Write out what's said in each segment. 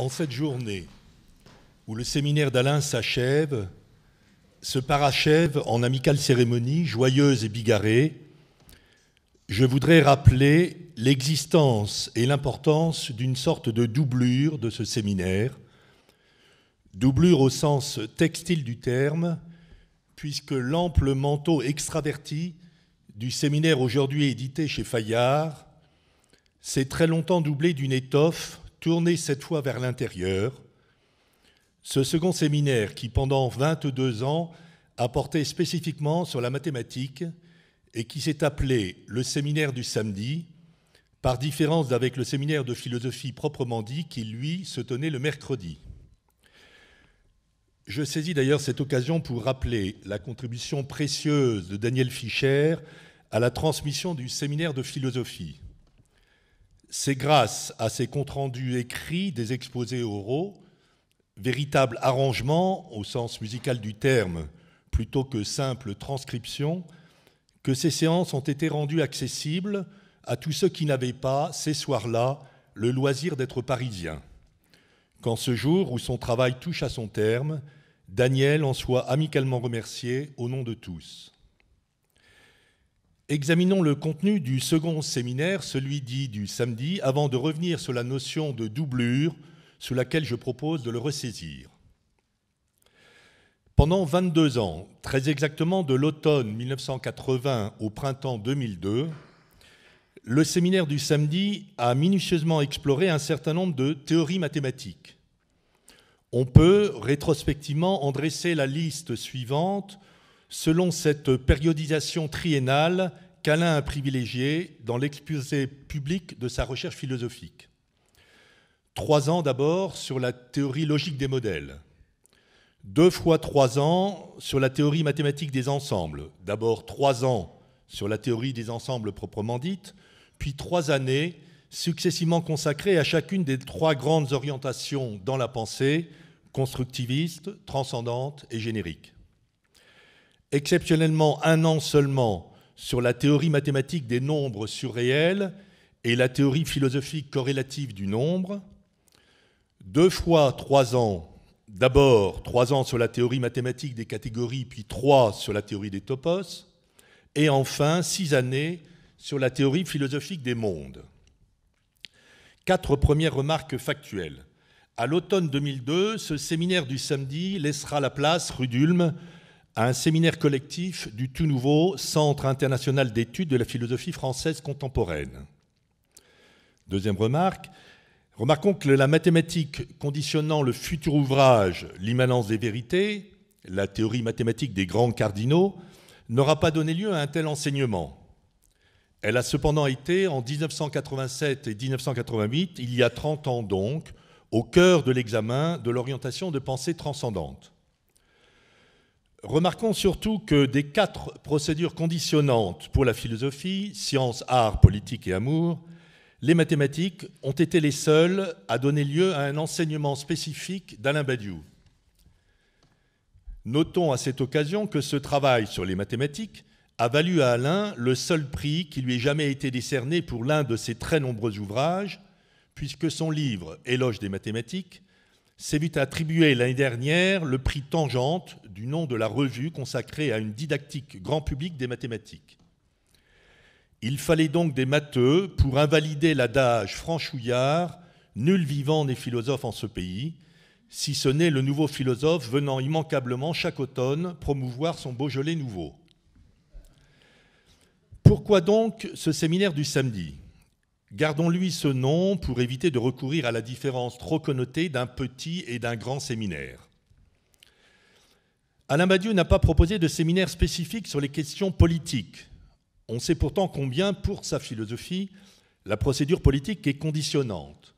En cette journée où le séminaire d'Alain s'achève, se parachève en amicale cérémonie joyeuse et bigarrée, je voudrais rappeler l'existence et l'importance d'une sorte de doublure de ce séminaire, doublure au sens textile du terme, puisque l'ample manteau extraverti du séminaire aujourd'hui édité chez Fayard s'est très longtemps doublé d'une étoffe tourné cette fois vers l'intérieur. Ce second séminaire, qui pendant 22 ans a porté spécifiquement sur la mathématique et qui s'est appelé le séminaire du samedi, par différence avec le séminaire de philosophie proprement dit, qui lui se tenait le mercredi. Je saisis d'ailleurs cette occasion pour rappeler la contribution précieuse de Daniel Fischer à la transmission du séminaire de philosophie. C'est grâce à ces comptes rendus écrits des exposés oraux, véritable arrangement au sens musical du terme, plutôt que simple transcription, que ces séances ont été rendues accessibles à tous ceux qui n'avaient pas, ces soirs-là, le loisir d'être parisiens. Qu'en ce jour où son travail touche à son terme, Daniel en soit amicalement remercié au nom de tous. Examinons le contenu du second séminaire, celui dit du samedi, avant de revenir sur la notion de doublure sous laquelle je propose de le ressaisir. Pendant 22 ans, très exactement de l'automne 1980 au printemps 2002, le séminaire du samedi a minutieusement exploré un certain nombre de théories mathématiques. On peut rétrospectivement en dresser la liste suivante Selon cette périodisation triennale qu'Alain a privilégiée dans l'exposé public de sa recherche philosophique. Trois ans d'abord sur la théorie logique des modèles. Deux fois trois ans sur la théorie mathématique des ensembles. D'abord trois ans sur la théorie des ensembles proprement dite, puis trois années successivement consacrées à chacune des trois grandes orientations dans la pensée, constructiviste, transcendante et générique exceptionnellement un an seulement sur la théorie mathématique des nombres surréels et la théorie philosophique corrélative du nombre, deux fois trois ans, d'abord trois ans sur la théorie mathématique des catégories, puis trois sur la théorie des topos, et enfin six années sur la théorie philosophique des mondes. Quatre premières remarques factuelles. À l'automne 2002, ce séminaire du samedi laissera la place, rue d'Ulm, à un séminaire collectif du tout nouveau Centre international d'études de la philosophie française contemporaine. Deuxième remarque, remarquons que la mathématique conditionnant le futur ouvrage L'immanence des vérités, la théorie mathématique des grands cardinaux, n'aura pas donné lieu à un tel enseignement. Elle a cependant été, en 1987 et 1988, il y a 30 ans donc, au cœur de l'examen de l'orientation de pensée transcendante. Remarquons surtout que des quatre procédures conditionnantes pour la philosophie, sciences, arts, politique et amour, les mathématiques ont été les seules à donner lieu à un enseignement spécifique d'Alain Badiou. Notons à cette occasion que ce travail sur les mathématiques a valu à Alain le seul prix qui lui ait jamais été décerné pour l'un de ses très nombreux ouvrages, puisque son livre Éloge des mathématiques s'est vu attribuer l'année dernière le prix Tangente du nom de la revue consacrée à une didactique grand public des mathématiques. Il fallait donc des matheux pour invalider l'adage franchouillard Nul vivant n'est philosophe en ce pays, si ce n'est le nouveau philosophe venant immanquablement chaque automne promouvoir son Beaujolais nouveau. Pourquoi donc ce séminaire du samedi Gardons-lui ce nom pour éviter de recourir à la différence trop connotée d'un petit et d'un grand séminaire. Alain Badiou n'a pas proposé de séminaire spécifique sur les questions politiques. On sait pourtant combien, pour sa philosophie, la procédure politique est conditionnante.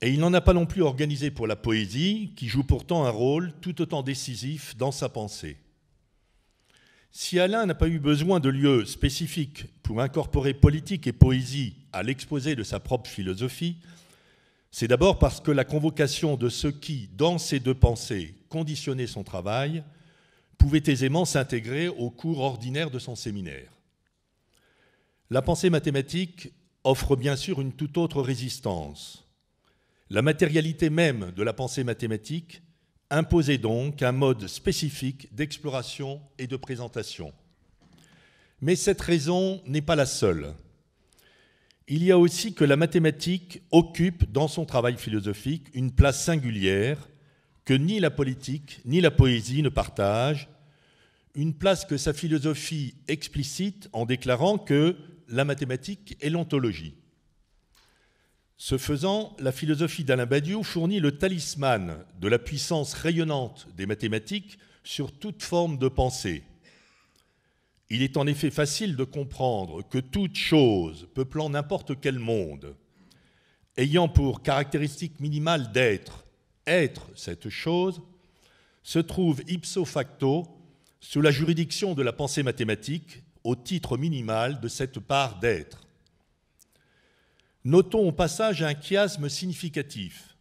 Et il n'en a pas non plus organisé pour la poésie, qui joue pourtant un rôle tout autant décisif dans sa pensée. Si Alain n'a pas eu besoin de lieux spécifiques pour incorporer politique et poésie à l'exposé de sa propre philosophie, c'est d'abord parce que la convocation de ce qui, dans ces deux pensées, conditionnait son travail, pouvait aisément s'intégrer au cours ordinaire de son séminaire. La pensée mathématique offre bien sûr une toute autre résistance. La matérialité même de la pensée mathématique imposait donc un mode spécifique d'exploration et de présentation. Mais cette raison n'est pas la seule. Il y a aussi que la mathématique occupe dans son travail philosophique une place singulière que ni la politique ni la poésie ne partagent, une place que sa philosophie explicite en déclarant que la mathématique est l'ontologie. Ce faisant, la philosophie d'Alain Badiou fournit le talisman de la puissance rayonnante des mathématiques sur toute forme de pensée, il est en effet facile de comprendre que toute chose peuplant n'importe quel monde, ayant pour caractéristique minimale d'être, être cette chose, se trouve ipso facto sous la juridiction de la pensée mathématique au titre minimal de cette part d'être. Notons au passage un chiasme significatif.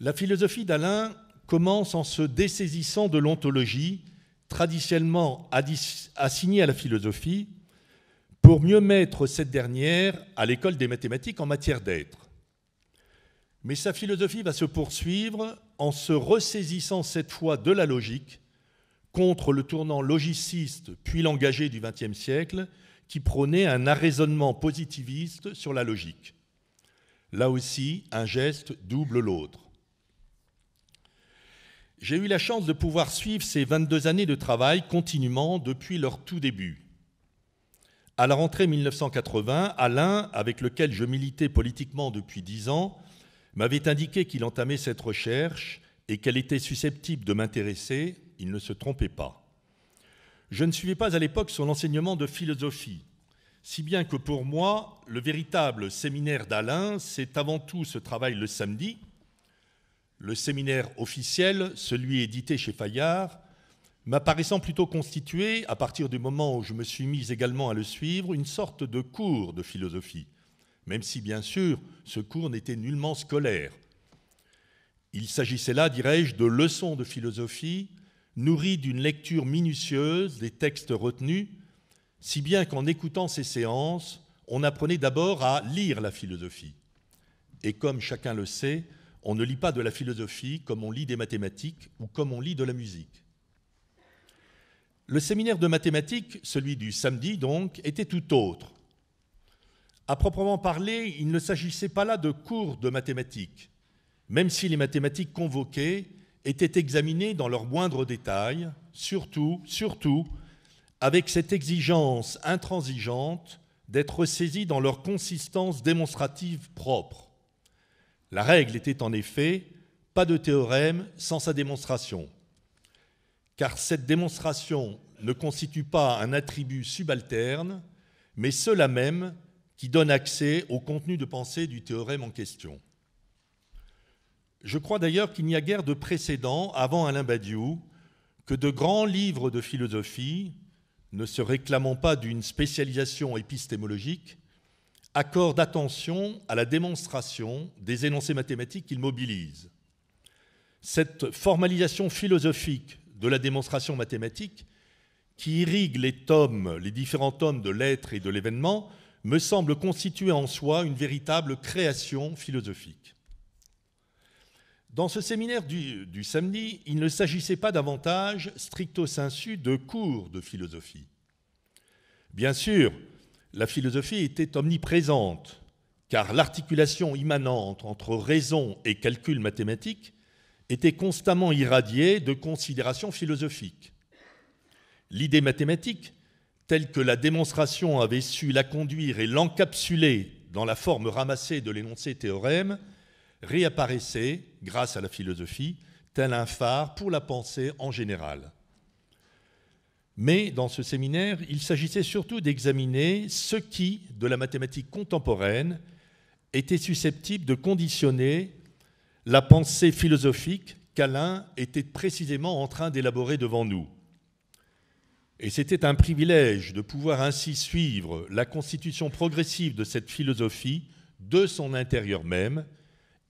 La philosophie d'Alain commence en se dessaisissant de l'ontologie traditionnellement assigné à la philosophie, pour mieux mettre cette dernière à l'école des mathématiques en matière d'être. Mais sa philosophie va se poursuivre en se ressaisissant cette fois de la logique contre le tournant logiciste puis l'engagé du XXe siècle qui prônait un arraisonnement positiviste sur la logique. Là aussi, un geste double l'autre. J'ai eu la chance de pouvoir suivre ces 22 années de travail continuellement depuis leur tout début. À la rentrée 1980, Alain, avec lequel je militais politiquement depuis 10 ans, m'avait indiqué qu'il entamait cette recherche et qu'elle était susceptible de m'intéresser. Il ne se trompait pas. Je ne suivais pas à l'époque son enseignement de philosophie, si bien que pour moi, le véritable séminaire d'Alain, c'est avant tout ce travail le samedi, le séminaire officiel, celui édité chez Fayard, m'apparaissant plutôt constitué, à partir du moment où je me suis mis également à le suivre, une sorte de cours de philosophie, même si bien sûr ce cours n'était nullement scolaire. Il s'agissait là, dirais-je, de leçons de philosophie nourries d'une lecture minutieuse des textes retenus, si bien qu'en écoutant ces séances, on apprenait d'abord à lire la philosophie. Et comme chacun le sait, on ne lit pas de la philosophie comme on lit des mathématiques ou comme on lit de la musique. Le séminaire de mathématiques, celui du samedi donc, était tout autre. À proprement parler, il ne s'agissait pas là de cours de mathématiques, même si les mathématiques convoquées étaient examinées dans leurs moindres détails, surtout, surtout, avec cette exigence intransigeante d'être saisies dans leur consistance démonstrative propre. La règle était en effet pas de théorème sans sa démonstration, car cette démonstration ne constitue pas un attribut subalterne, mais cela même qui donne accès au contenu de pensée du théorème en question. Je crois d'ailleurs qu'il n'y a guère de précédent avant Alain Badiou que de grands livres de philosophie, ne se réclamant pas d'une spécialisation épistémologique, accorde attention à la démonstration des énoncés mathématiques qu'il mobilise. Cette formalisation philosophique de la démonstration mathématique, qui irrigue les tomes, les différents tomes de l'être et de l'événement, me semble constituer en soi une véritable création philosophique. Dans ce séminaire du, du samedi, il ne s'agissait pas davantage, stricto sensu, de cours de philosophie. Bien sûr, la philosophie était omniprésente, car l'articulation immanente entre raison et calcul mathématique était constamment irradiée de considérations philosophiques. L'idée mathématique, telle que la démonstration avait su la conduire et l'encapsuler dans la forme ramassée de l'énoncé théorème, réapparaissait, grâce à la philosophie, tel un phare pour la pensée en général. Mais dans ce séminaire, il s'agissait surtout d'examiner ce qui, de la mathématique contemporaine, était susceptible de conditionner la pensée philosophique qu'Alain était précisément en train d'élaborer devant nous. Et c'était un privilège de pouvoir ainsi suivre la constitution progressive de cette philosophie de son intérieur même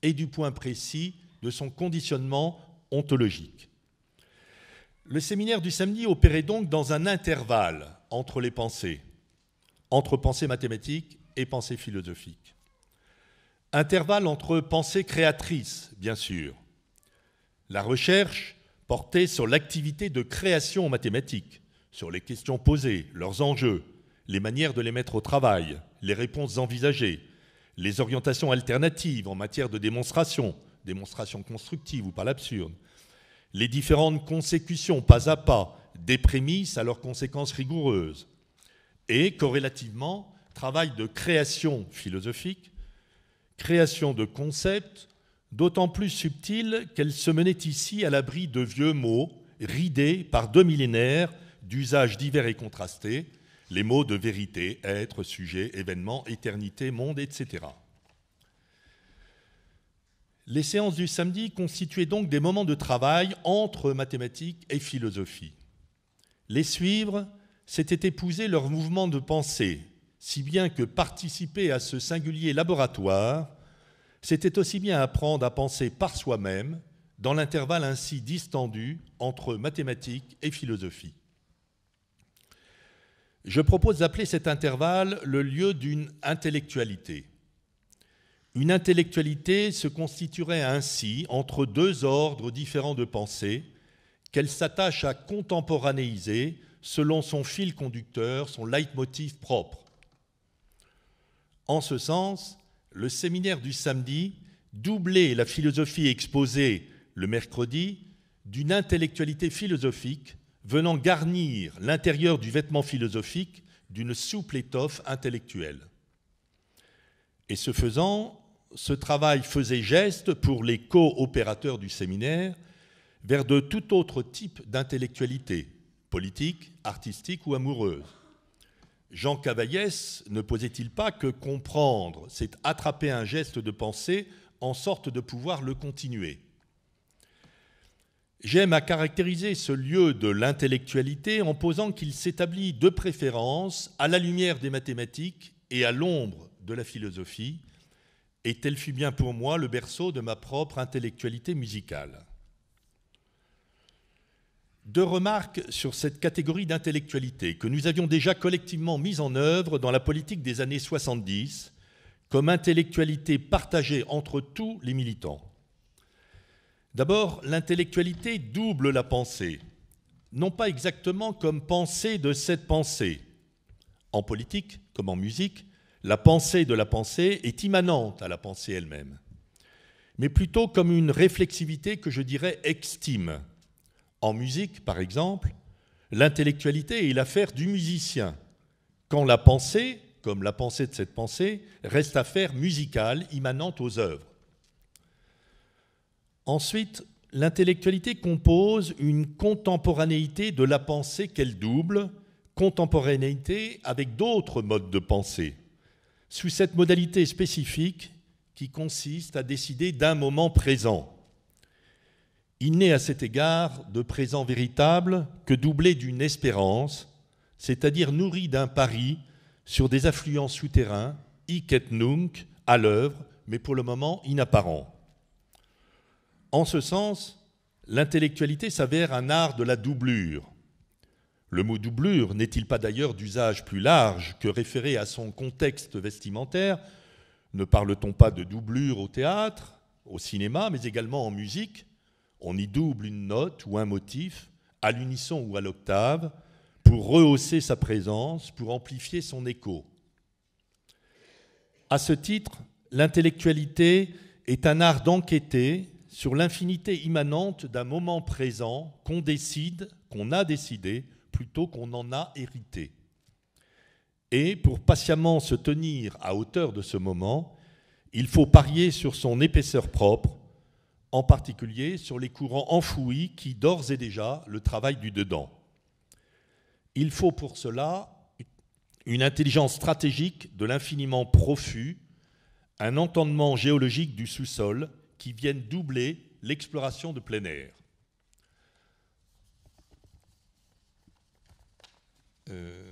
et du point précis de son conditionnement ontologique. Le séminaire du samedi opérait donc dans un intervalle entre les pensées, entre pensée mathématique et pensée philosophique. Intervalle entre pensée créatrice, bien sûr. La recherche portait sur l'activité de création mathématique, sur les questions posées, leurs enjeux, les manières de les mettre au travail, les réponses envisagées, les orientations alternatives en matière de démonstration, démonstration constructive ou par l'absurde, les différentes consécutions pas à pas des prémices à leurs conséquences rigoureuses, et corrélativement, travail de création philosophique, création de concepts, d'autant plus subtils qu'elle se menait ici à l'abri de vieux mots ridés par deux millénaires d'usages divers et contrastés, les mots de vérité, être, sujet, événement, éternité, monde, etc. Les séances du samedi constituaient donc des moments de travail entre mathématiques et philosophie. Les suivre, c'était épouser leur mouvement de pensée, si bien que participer à ce singulier laboratoire, c'était aussi bien apprendre à penser par soi-même, dans l'intervalle ainsi distendu entre mathématiques et philosophie. Je propose d'appeler cet intervalle le lieu d'une intellectualité. Une intellectualité se constituerait ainsi entre deux ordres différents de pensée qu'elle s'attache à contemporanéiser selon son fil conducteur, son leitmotiv propre. En ce sens, le séminaire du samedi doublait la philosophie exposée le mercredi d'une intellectualité philosophique venant garnir l'intérieur du vêtement philosophique d'une souple étoffe intellectuelle. Et ce faisant, ce travail faisait geste pour les co-opérateurs du séminaire vers de tout autre type d'intellectualité, politique, artistique ou amoureuse. Jean Cavaillès ne posait-il pas que comprendre, c'est attraper un geste de pensée en sorte de pouvoir le continuer J'aime à caractériser ce lieu de l'intellectualité en posant qu'il s'établit de préférence à la lumière des mathématiques et à l'ombre de la philosophie, et tel fut bien pour moi le berceau de ma propre intellectualité musicale. Deux remarques sur cette catégorie d'intellectualité que nous avions déjà collectivement mise en œuvre dans la politique des années 70 comme intellectualité partagée entre tous les militants. D'abord, l'intellectualité double la pensée, non pas exactement comme pensée de cette pensée, en politique comme en musique, la pensée de la pensée est immanente à la pensée elle-même, mais plutôt comme une réflexivité que je dirais extime. En musique, par exemple, l'intellectualité est l'affaire du musicien, quand la pensée, comme la pensée de cette pensée, reste affaire musicale immanente aux œuvres. Ensuite, l'intellectualité compose une contemporanéité de la pensée qu'elle double, contemporanéité avec d'autres modes de pensée, sous cette modalité spécifique qui consiste à décider d'un moment présent. Il n'est à cet égard de présent véritable que doublé d'une espérance, c'est-à-dire nourri d'un pari sur des affluents souterrains, hic et nunc, à l'œuvre, mais pour le moment inapparent. En ce sens, l'intellectualité s'avère un art de la doublure, le mot doublure n'est-il pas d'ailleurs d'usage plus large que référé à son contexte vestimentaire Ne parle-t-on pas de doublure au théâtre, au cinéma, mais également en musique On y double une note ou un motif, à l'unisson ou à l'octave, pour rehausser sa présence, pour amplifier son écho. À ce titre, l'intellectualité est un art d'enquêter sur l'infinité immanente d'un moment présent qu'on décide, qu'on a décidé, plutôt qu'on en a hérité. Et pour patiemment se tenir à hauteur de ce moment, il faut parier sur son épaisseur propre, en particulier sur les courants enfouis qui d'ores et déjà le travail du dedans. Il faut pour cela une intelligence stratégique de l'infiniment profus, un entendement géologique du sous-sol qui viennent doubler l'exploration de plein air. Euh,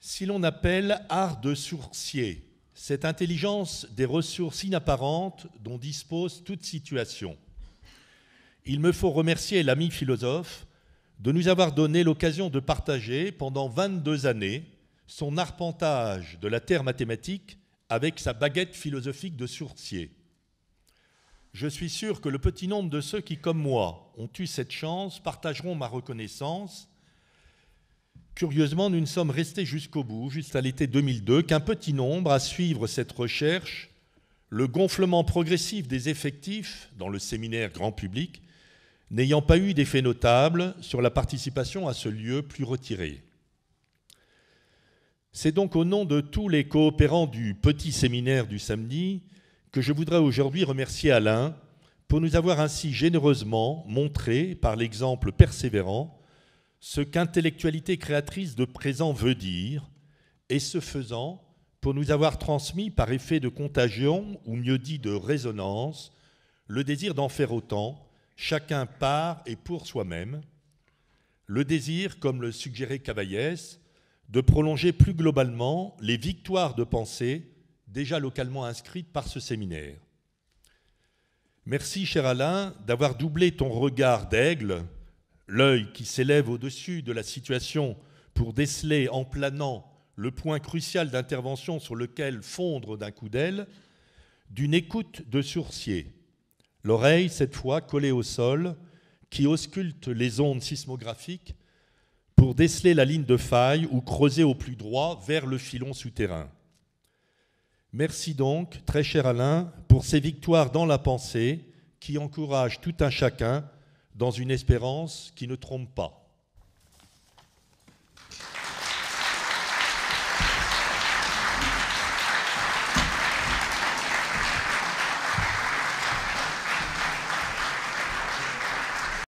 si l'on appelle art de sourcier cette intelligence des ressources inapparentes dont dispose toute situation, il me faut remercier l'ami philosophe de nous avoir donné l'occasion de partager pendant 22 années son arpentage de la terre mathématique avec sa baguette philosophique de sourcier. Je suis sûr que le petit nombre de ceux qui, comme moi, ont eu cette chance partageront ma reconnaissance. Curieusement, nous ne sommes restés jusqu'au bout, juste à l'été 2002, qu'un petit nombre à suivre cette recherche, le gonflement progressif des effectifs dans le séminaire grand public, n'ayant pas eu d'effet notable sur la participation à ce lieu plus retiré. C'est donc au nom de tous les coopérants du petit séminaire du samedi, que je voudrais aujourd'hui remercier Alain pour nous avoir ainsi généreusement montré, par l'exemple persévérant, ce qu'intellectualité créatrice de présent veut dire, et ce faisant, pour nous avoir transmis par effet de contagion, ou mieux dit de résonance, le désir d'en faire autant, chacun par et pour soi-même, le désir, comme le suggérait Cavaillès, de prolonger plus globalement les victoires de pensée déjà localement inscrite par ce séminaire. Merci, cher Alain, d'avoir doublé ton regard d'aigle, l'œil qui s'élève au-dessus de la situation pour déceler en planant le point crucial d'intervention sur lequel fondre d'un coup d'aile, d'une écoute de sourcier, l'oreille cette fois collée au sol, qui ausculte les ondes sismographiques pour déceler la ligne de faille ou creuser au plus droit vers le filon souterrain. Merci donc, très cher Alain, pour ces victoires dans la pensée qui encouragent tout un chacun dans une espérance qui ne trompe pas.